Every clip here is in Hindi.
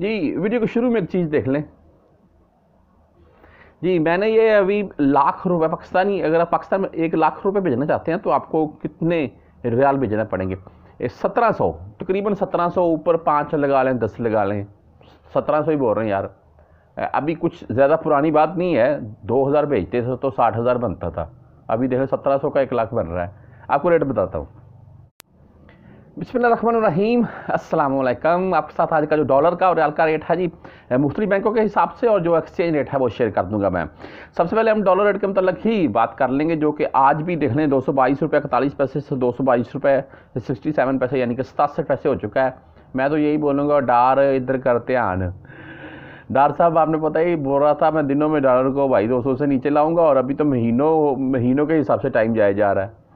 जी वीडियो को शुरू में एक चीज़ देख लें जी मैंने ये अभी लाख रुपए पाकिस्तानी अगर आप पाकिस्तान में एक लाख रुपए भेजना चाहते हैं तो आपको कितने रियाल भेजना पड़ेंगे सत्रह सौ तकरीबन सत्रह सौ ऊपर पाँच लगा लें दस लगा लें सत्रह सौ ही बोल रहे हैं यार अभी कुछ ज़्यादा पुरानी बात नहीं है दो हज़ार भेजते थे तो साठ हज़ार बनता था अभी देखो सत्रह सौ का एक लाख बन रहा है आपको रेट बताता हूँ बिसमीम अल्लाम आपके साथ आज का जो डॉलर का और रियाल का रेट है जी मुख्तलि बैंकों के हिसाब से और जो एक्सचेंज रेट है वो शेयर कर दूंगा मैं सबसे पहले हम डॉलर रेट के मतलब ही बात कर लेंगे जो कि आज भी देख लें दो सौ बाईस रुपये इकतालीस पैसे से दो सौ बाईस रुपये सिक्सटी सेवन पैसे यानी कि सतासठ पैसे हो चुका है मैं तो यही बोलूँगा डार इधर करते आन डार साहब आपने पता ही बोल रहा था मैं दिनों में डॉलर को भाई दो सौ से नीचे लाऊँगा और अभी तो महीनों महीनों के हिसाब से टाइम जाया जा रहा है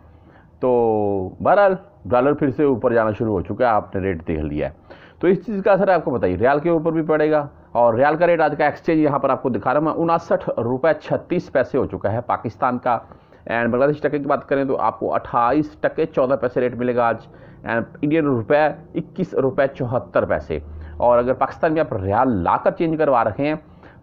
तो बहरहाल डॉलर फिर से ऊपर जाना शुरू हो चुका है आपने रेट देख लिया है तो इस चीज़ का असर आपको बताइए रियाल के ऊपर भी पड़ेगा और रियाल का रेट आज का एक्सचेंज यहाँ पर आपको दिखा रहा हूँ उनासठ रुपये छत्तीस पैसे हो चुका है पाकिस्तान का एंड बांग्लादेश टके की बात करें तो आपको अट्ठाईस टके चौदह पैसे रेट मिलेगा आज एंड इंडियन रुपये इक्कीस रुपये चौहत्तर पैसे और अगर पाकिस्तान में आप रियाल लाकर चेंज करवा रखें हैं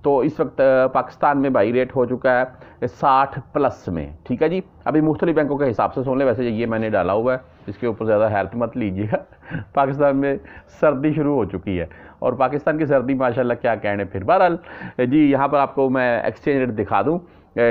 तो इस वक्त पाकिस्तान में बाई रेट हो चुका है साठ प्लस में ठीक है जी अभी मुख्तलि बैंकों के हिसाब से सुन लें वैसे ये मैंने डाला हुआ है इसके ऊपर ज़्यादा हेल्प मत लीजिएगा पाकिस्तान में सर्दी शुरू हो चुकी है और पाकिस्तान की सर्दी माशाल्लाह क्या कहने फिर बहरहाल जी यहाँ पर आपको मैं एक्सचेंज रेट दिखा दूँ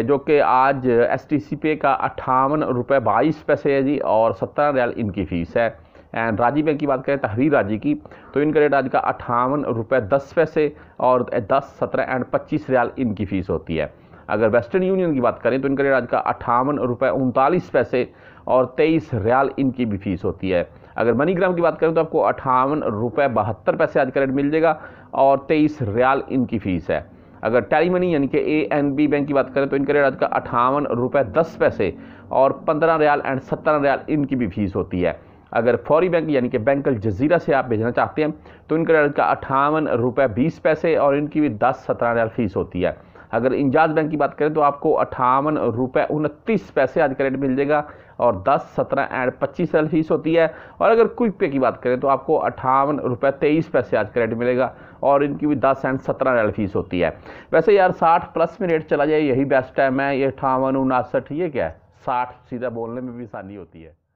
जो कि आज एस टी सी पे का अट्ठावन रुपये बाईस पैसे है जी और सत्रह रियाल इनकी फ़ीस है एंड राजी बैंक की बात करें तहरीर तो राजी की तो इनका रेट आज का अट्ठावन रुपये दस पैसे और दस सत्रह एंड पच्चीस रियाल इनकी फ़ीस होती है अगर वेस्टर्न यूनियन की बात करें तो इनका रेट आज का अट्ठावन रुपये उनतालीस पैसे और तेईस रियाल इनकी भी फ़ीस होती है अगर मनीग्राम की बात करें तो आपको अट्ठावन रुपये बहत्तर पैसे आज का रेट मिल जाएगा और तेईस रियाल इनकी फ़ीस है अगर टैली मनी यानी कि ए एन बी बैंक की बात करें तो इनका रेट आज का अट्ठावन रुपये दस पैसे और पंद्रह रियाल एंड सत्रह रियाल इनकी भी फीस होती है अगर फौरी बैंक यानी कि बैंक जजीरा से आप भेजना चाहते हैं तो इनका रेट का अठावन रुपये बीस पैसे और इनकी भी दस सत्रह हज़ार फीस होती है अगर इंजाज बैंक की बात करें तो आपको अठावन रुपये उनतीस पैसे आज का रेट मिल जाएगा और दस सत्रह एंड पच्चीस हज़ार फीस होती है और अगर क्विक पे की बात करें तो आपको अठावन रुपये तेईस पैसे आज का रेट मिलेगा और इनकी भी दस एंड सत्रह हज़ार फीस होती है वैसे यार साठ प्लस में रेट चला जाए यही बेस्ट टाइम है ये अठावन उनासठ ये क्या है साठ सीधा बोलने में भी आसानी होती है